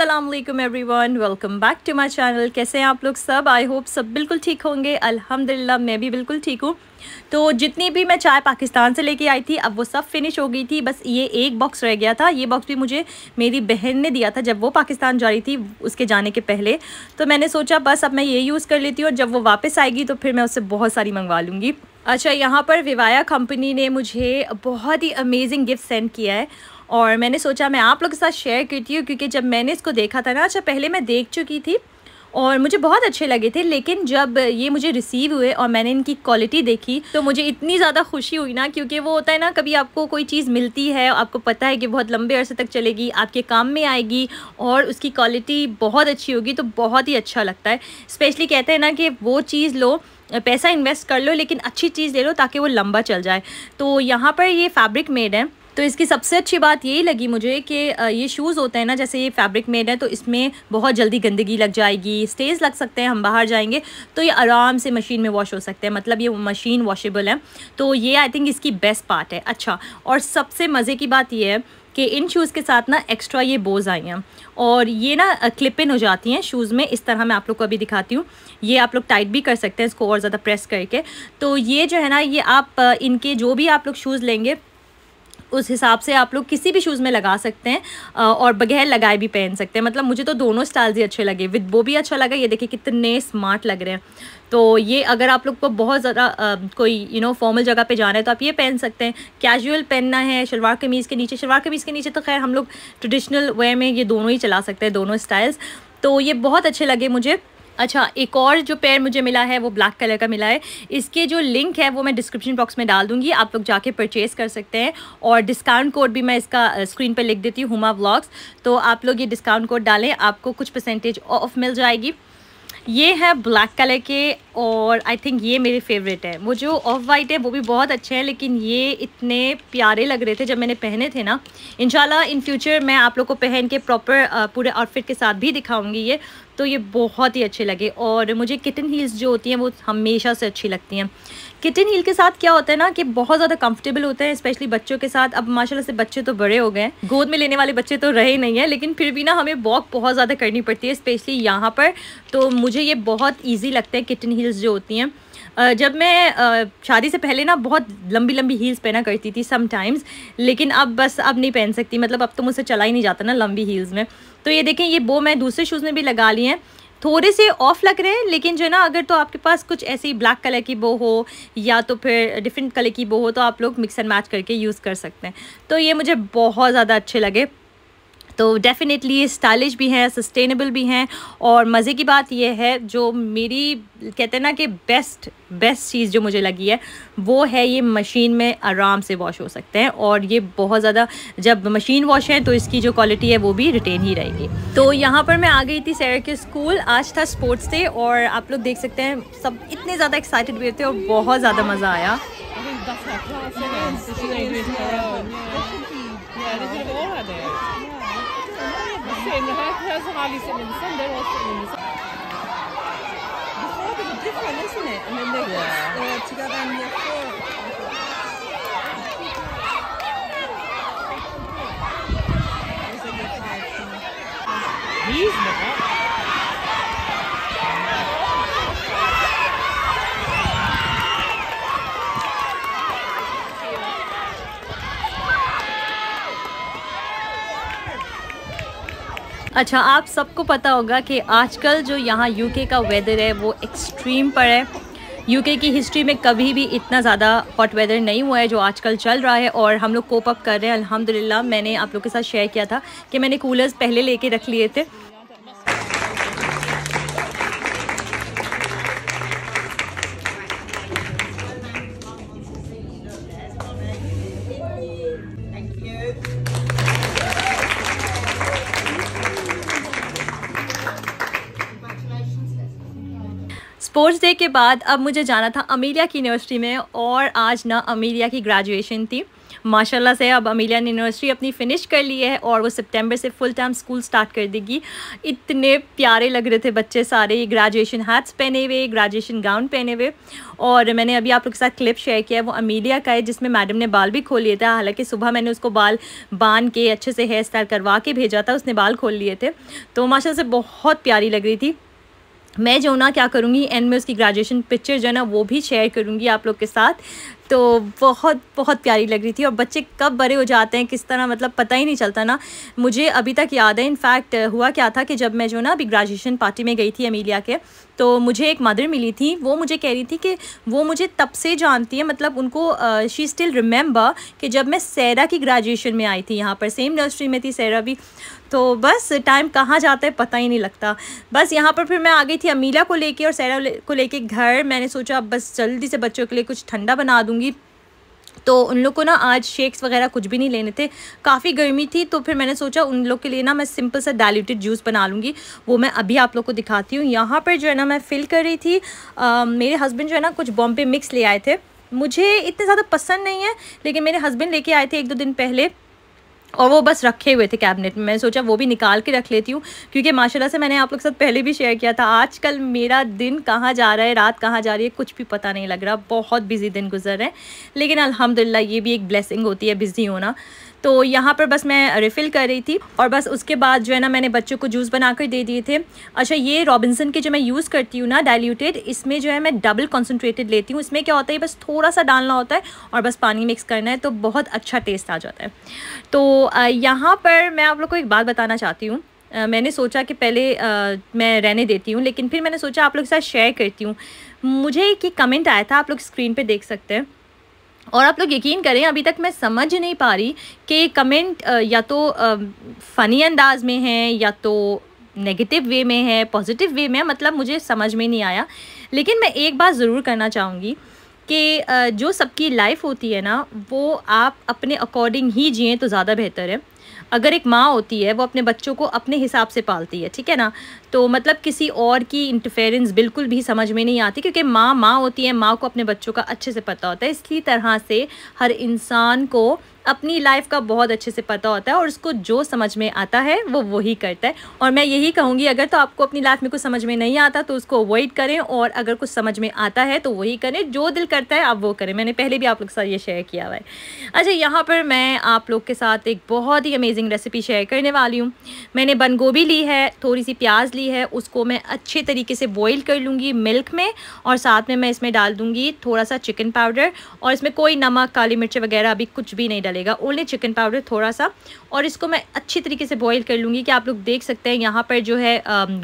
Aslam everyone welcome back to my channel कैसे हैं आप लोग सब आई होप सब बिल्कुल ठीक होंगे अल्हम्दुलिल्लाह मैं भी बिल्कुल ठीक हूँ तो जितनी भी मैं चाय पाकिस्तान से लेके आई थी अब वो सब फिनिश हो गई थी बस ये एक बॉक्स रह गया था ये बॉक्स भी मुझे मेरी बहन ने दिया था जब वो पाकिस्तान जा रही थी उसके जाने के पहले तो मैंने सोचा बस अब मैं ये यूज़ कर लेती हूँ और जब वो वापस आएगी तो फिर मैं उससे बहुत सारी मंगवा लूँगी अच्छा यहाँ पर विवाया कंपनी ने मुझे बहुत ही अमेजिंग गिफ्ट सेंड किया है और मैंने सोचा मैं आप लोग के साथ शेयर करती हूँ क्योंकि जब मैंने इसको देखा था ना अच्छा पहले मैं देख चुकी थी और मुझे बहुत अच्छे लगे थे लेकिन जब ये मुझे रिसीव हुए और मैंने इनकी क्वालिटी देखी तो मुझे इतनी ज़्यादा खुशी हुई ना क्योंकि वो होता है ना कभी आपको कोई चीज़ मिलती है आपको पता है कि बहुत लंबे अरसे तक चलेगी आपके काम में आएगी और उसकी क्वालिटी बहुत अच्छी होगी तो बहुत ही अच्छा लगता है स्पेशली कहते हैं ना कि वो चीज़ लो पैसा इन्वेस्ट कर लो लेकिन अच्छी चीज़ ले लो ताकि वो लंबा चल जाए तो यहाँ पर ये फैब्रिक मेड है तो इसकी सबसे अच्छी बात यही लगी मुझे कि ये शूज़ होते हैं ना जैसे ये फैब्रिक मेड है तो इसमें बहुत जल्दी गंदगी लग जाएगी स्टेज लग सकते हैं हम बाहर जाएंगे तो ये आराम से मशीन में वॉश हो सकते हैं मतलब ये मशीन वॉशेबल है तो ये आई थिंक इसकी बेस्ट पार्ट है अच्छा और सबसे मज़े की बात ये है कि इन शूज़ के साथ ना एक्स्ट्रा ये बोज आई हैं और ये ना क्लिपिन हो जाती हैं शूज़ में इस तरह मैं आप लोग को अभी दिखाती हूँ ये आप लोग टाइट भी कर सकते हैं इसको और ज़्यादा प्रेस करके तो ये जो है ना ये आप इनके जो भी आप लोग शूज़ लेंगे उस हिसाब से आप लोग किसी भी शूज़ में लगा सकते हैं और बगैर लगाए भी पहन सकते हैं मतलब मुझे तो दोनों स्टाइल्स ही अच्छे लगे विद वो भी अच्छा लगा ये देखिए कितने स्मार्ट लग रहे हैं तो ये अगर आप लोग को बहुत ज़्यादा कोई यू नो फॉर्मल जगह पे जाना है तो आप ये पहन सकते हैं कैजुअल पहनना है शलवार कमीज़ के नीचे शलवार कमीज़ के नीचे तो खैर हम लोग ट्रेडिशनल वे में ये दोनों ही चला सकते हैं दोनों स्टाइल्स तो ये बहुत अच्छे लगे मुझे अच्छा एक और जो पेयर मुझे मिला है वो ब्लैक कलर का मिला है इसके जो लिंक है वो मैं डिस्क्रिप्शन बॉक्स में डाल दूँगी आप लोग जाके परचेज़ कर सकते हैं और डिस्काउंट कोड भी मैं इसका स्क्रीन पर लिख देती हूँ हुमा व्लॉग्स तो आप लोग ये डिस्काउंट कोड डालें आपको कुछ परसेंटेज ऑफ मिल जाएगी ये है ब्लैक कलर के और आई थिंक ये मेरे फेवरेट है वो जो ऑफ वाइट है वो भी बहुत अच्छे हैं लेकिन ये इतने प्यारे लग रहे थे जब मैंने पहने थे ना इन इन फ्यूचर मैं आप लोग को पहन के प्रॉपर पूरे आउटफिट के साथ भी दिखाऊंगी ये तो ये बहुत ही अच्छे लगे और मुझे किटन हील्स जो होती हैं वो हमेशा से अच्छी लगती हैं किटन हील के साथ क्या होता है ना कि बहुत ज़्यादा कंफर्टेबल होता है स्पेशली बच्चों के साथ अब माशाल्लाह से बच्चे तो बड़े हो गए हैं गोद में लेने वाले बच्चे तो रहे नहीं हैं लेकिन फिर भी ना हमें वॉक बहुत ज़्यादा करनी पड़ती है स्पेशली यहाँ पर तो मुझे ये बहुत ईजी लगता है किटन हील्स जो होती हैं जब मैं शादी से पहले ना बहुत लंबी लंबी हील्स पहना करती थी समटाइम्स लेकिन अब बस अब नहीं पहन सकती मतलब अब तो मुझसे चला ही नहीं जाता ना लंबी हील्स में तो ये देखें ये बो मैं दूसरे शूज़ में भी लगा ली हैं थोड़े से ऑफ लग रहे हैं लेकिन जो है ना अगर तो आपके पास कुछ ऐसी ब्लैक कलर की बो हो या तो फिर डिफरेंट कलर की बो हो तो आप लोग मिक्स एंड मैच करके यूज़ कर सकते हैं तो ये मुझे बहुत ज़्यादा अच्छे लगे तो डेफ़िनेटली स्टाइलिश भी हैं सस्टेनेबल भी हैं और मज़े की बात यह है जो मेरी कहते हैं ना कि बेस्ट बेस्ट चीज़ जो मुझे लगी है वो है ये मशीन में आराम से वॉश हो सकते हैं और ये बहुत ज़्यादा जब मशीन वॉश है तो इसकी जो क्वालिटी है वो भी रिटेन ही रहेगी तो यहाँ पर मैं आ गई थी सैर के स्कूल आज था स्पोर्ट्स डे और आप लोग देख सकते हैं सब इतने ज़्यादा एक्साइटेड हुए थे और बहुत ज़्यादा मज़ा आया and in the sun. They in the sun. different, isn't it? And then they, yeah. Uh, together in He's not. अच्छा आप सबको पता होगा कि आजकल जो यहाँ यूके का वेदर है वो एक्सट्रीम पर है यूके की हिस्ट्री में कभी भी इतना ज़्यादा हॉट वेदर नहीं हुआ है जो आजकल चल रहा है और हम लोग कोप अप कर रहे हैं अल्हम्दुलिल्लाह मैंने आप लोग के साथ शेयर किया था कि मैंने कूलर्स पहले लेके रख लिए थे स्पोर्ट्स डे के बाद अब मुझे जाना था अमीलिया की यूनिवर्सिटी में और आज ना अमीलिया की ग्रेजुएशन थी माशाल्लाह से अब अमीलिया ने यूनिवर्सिटी अपनी फ़िनिश कर ली है और वो सितंबर से फुल टाइम स्कूल स्टार्ट कर देगी इतने प्यारे लग रहे थे बच्चे सारे ग्रेजुएशन हैट्स पहने हुए ग्रेजुएशन गाउन पहने हुए और मैंने अभी आप लोग के साथ क्लिप शेयर किया है वो अमीलिया का है जिसमें मैडम ने बाल भी खोल लिए थे हालांकि सुबह मैंने उसको बाल बांध के अच्छे से हेयर स्टाइल करवा के भेजा था उसने बाल खोल लिए थे तो माशा से बहुत प्यारी लग रही थी मैं जो ना क्या करूँगी एंड में उसकी ग्रेजुएशन पिक्चर जो है ना वो भी शेयर करूँगी आप लोग के साथ तो बहुत बहुत प्यारी लग रही थी और बच्चे कब बड़े हो जाते हैं किस तरह मतलब पता ही नहीं चलता ना मुझे अभी तक याद है इनफैक्ट हुआ क्या था कि जब मैं जो ना अभी ग्रेजुएशन पार्टी में गई थी अमीलिया के तो मुझे एक मदर मिली थी वो मुझे कह रही थी कि वो मुझे तब से जानती है मतलब उनको शी स्टिल रिमेंबर कि जब मैं सैरा की ग्रेजुएशन में आई थी यहाँ पर सेम नर्सरी में थी सैरा भी तो बस टाइम कहाँ जाता है पता ही नहीं लगता बस यहाँ पर फिर मैं आ गई थी अमीला को लेके और सैरा को लेके घर मैंने सोचा बस जल्दी से बच्चों के लिए कुछ ठंडा बना दूँ दूँगी तो उन लोग को ना आज शेक्स वगैरह कुछ भी नहीं लेने थे काफ़ी गर्मी थी तो फिर मैंने सोचा उन लोग के लिए ना मैं सिंपल सा डायल्यूटेड जूस बना लूँगी वो मैं अभी आप लोग को दिखाती हूँ यहाँ पर जो है ना मैं फ़िल कर रही थी आ, मेरे हस्बैंड जो है ना कुछ बॉम्बे मिक्स ले आए थे मुझे इतने ज़्यादा पसंद नहीं है लेकिन मेरे हस्बैंड लेके आए थे एक दो दिन पहले और वो बस रखे हुए थे कैबिनेट में मैंने सोचा वो भी निकाल के रख लेती हूँ क्योंकि माशाल्लाह से मैंने आप लोग के साथ पहले भी शेयर किया था आजकल मेरा दिन कहाँ जा रहा है रात कहाँ जा रही है कुछ भी पता नहीं लग रहा बहुत बिजी दिन गुजर रहे हैं लेकिन अलहमदिल्ला ये भी एक ब्लेसिंग होती है बिज़ी होना तो यहाँ पर बस मैं रिफ़िल कर रही थी और बस उसके बाद जो है ना मैंने बच्चों को जूस बना कर दे दिए थे अच्छा ये रॉबिन्सन के जो मैं यूज़ करती हूँ ना डायल्यूटेड इसमें जो है मैं डबल कॉन्सनट्रेटेड लेती हूँ इसमें क्या होता है बस थोड़ा सा डालना होता है और बस पानी मिक्स करना है तो बहुत अच्छा टेस्ट आ जाता है तो यहाँ पर मैं आप लोग को एक बात बताना चाहती हूँ मैंने सोचा कि पहले आ, मैं रहने देती हूँ लेकिन फिर मैंने सोचा आप लोग के साथ शेयर करती हूँ मुझे एक कमेंट आया था आप लोग स्क्रीन पे देख सकते हैं और आप लोग यकीन करें अभी तक मैं समझ नहीं पा रही कि कमेंट या तो फ़नी अंदाज में है या तो नेगेटिव वे में है पॉजिटिव वे में है मतलब मुझे समझ में नहीं आया लेकिन मैं एक बात ज़रूर करना चाहूँगी कि जो सबकी लाइफ होती है ना वो आप अपने अकॉर्डिंग ही जिए तो ज़्यादा बेहतर है अगर एक माँ होती है वो अपने बच्चों को अपने हिसाब से पालती है ठीक है ना तो मतलब किसी और की इंटरफेरेंस बिल्कुल भी समझ में नहीं आती क्योंकि माँ माँ होती है माँ को अपने बच्चों का अच्छे से पता होता है इसी तरह से हर इंसान को अपनी लाइफ का बहुत अच्छे से पता होता है और उसको जो समझ में आता है वो वही करता है और मैं यही कहूँगी अगर तो आपको अपनी लाइफ में कुछ समझ में नहीं आता तो उसको अवॉइड करें और अगर कुछ समझ में आता है तो वही करें जो दिल करता है आप वो करें मैंने पहले भी आप लोग के साथ ये शेयर किया हुआ है अच्छा यहाँ पर मैं आप लोग के साथ एक बहुत ही अमेजिंग रेसिपी शेयर करने वाली हूँ मैंने बंद गोभी ली है थोड़ी सी प्याज मछली है उसको मैं अच्छे तरीके से बॉईल कर लूँगी मिल्क में और साथ में मैं इसमें डाल दूँगी थोड़ा सा चिकन पाउडर और इसमें कोई नमक काली मिर्च वगैरह अभी कुछ भी नहीं डलेगा ओनली चिकन पाउडर थोड़ा सा और इसको मैं अच्छी तरीके से बॉयल कर लूँगी कि आप लोग देख सकते हैं यहाँ पर जो है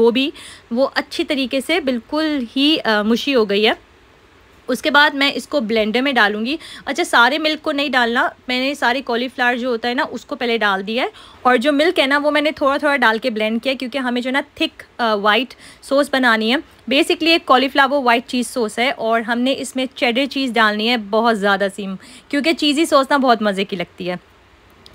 गोभी वो अच्छी तरीके से बिल्कुल ही मुशी हो गई है उसके बाद मैं इसको ब्लेंडर में डालूंगी अच्छा सारे मिल्क को नहीं डालना मैंने सारे कॉलीफ्लावर जो होता है ना उसको पहले डाल दिया है और जो मिल्क है ना वो मैंने थोड़ा थोड़ा डाल के ब्लेंड किया क्योंकि हमें जो ना थिक वाइट सॉस बनानी है बेसिकली एक कॉलीफ्लावर वाइट चीज़ सॉस है और हमने इसमें चेडर चीज़ डालनी है बहुत ज़्यादा सीम क्योंकि चीज़ी सॉस ना बहुत मज़े की लगती है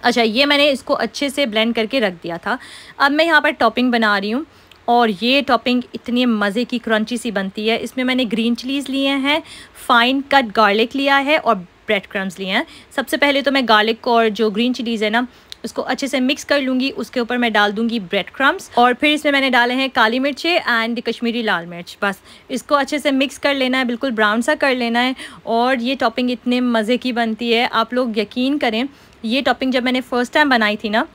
अच्छा ये मैंने इसको अच्छे से ब्लेंड करके रख दिया था अब मैं यहाँ पर टॉपिंग बना रही हूँ और ये टॉपिंग इतनी मज़े की क्रंची सी बनती है इसमें मैंने ग्रीन चिलीज़ लिए हैं फाइन कट गार्लिक लिया है और ब्रेड क्रम्स लिए हैं सबसे पहले तो मैं गार्लिक और जो ग्रीन चिलीज़ है ना उसको अच्छे से मिक्स कर लूँगी उसके ऊपर मैं डाल दूँगी ब्रेड क्रम्स और फिर इसमें मैंने डाले हैं काली मिर्चें एंड कश्मीरी लाल मिर्च बस इसको अच्छे से मिक्स कर लेना है बिल्कुल ब्राउन सा कर लेना है और ये टॉपिंग इतने मज़े की बनती है आप लोग यकीन करें ये टॉपिंग जब मैंने फ़र्स्ट टाइम बनाई थी ना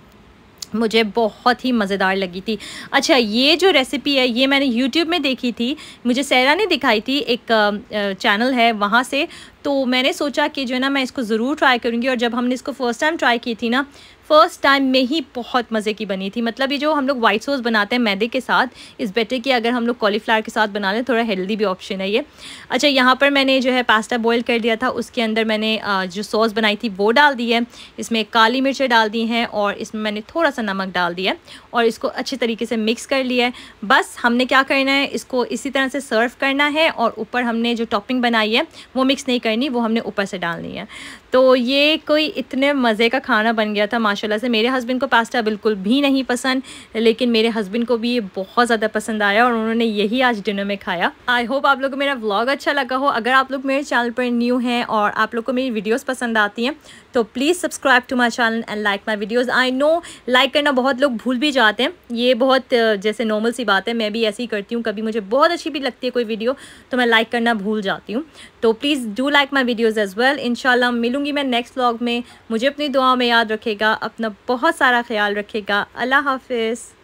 मुझे बहुत ही मज़ेदार लगी थी अच्छा ये जो रेसिपी है ये मैंने यूट्यूब में देखी थी मुझे सैरा ने दिखाई थी एक चैनल है वहाँ से तो मैंने सोचा कि जो है ना मैं इसको ज़रूर ट्राई करूँगी और जब हमने इसको फ़र्स्ट टाइम ट्राई की थी ना फ़र्स्ट टाइम में ही बहुत मज़े की बनी थी मतलब ये जो हम लोग वाइट सॉस बनाते हैं मैदे के साथ इस बेटर की अगर हम लोग कॉलीफ्लावर के साथ बना लें थोड़ा हेल्दी भी ऑप्शन है ये अच्छा यहाँ पर मैंने जो है पास्ता बॉईल कर लिया था उसके अंदर मैंने जो सॉस बनाई थी वो डाल दी है इसमें काली मिर्चें डाल दी हैं और इसमें मैंने थोड़ा सा नमक डाल दिया है और इसको अच्छे तरीके से मिक्स कर लिया है बस हमने क्या करना है इसको इसी तरह से सर्व करना है और ऊपर हमने जो टॉपिंग बनाई है वो मिक्स नहीं करनी नहीं वो हमने ऊपर से डालनी है तो ये कोई इतने मज़े का खाना बन गया था माशाल्लाह से मेरे हस्बैंड को पास्ता बिल्कुल भी नहीं पसंद लेकिन मेरे हस्बैंड को भी ये बहुत ज़्यादा पसंद आया और उन्होंने यही आज डिनर में खाया आई होप आप लोग को मेरा ब्लॉग अच्छा लगा हो अगर आप लोग मेरे चैनल पर न्यू हैं और आप लोग को मेरी वीडियोज़ पसंद आती हैं तो please subscribe to my channel and like my videos I know like करना बहुत लोग भूल भी जाते हैं ये बहुत जैसे नॉर्मल सी बात है मैं भी ऐसे ही करती हूँ कभी मुझे बहुत अच्छी भी लगती है कोई वीडियो तो मैं लाइक करना भूल जाती हूँ तो please do like like my videos as well इनशाला मिलूंगी मैं नेक्स्ट व्लॉग में मुझे अपनी दुआओं में याद रखेगा अपना बहुत सारा ख्याल रखेगा अल्लाह हाफिज़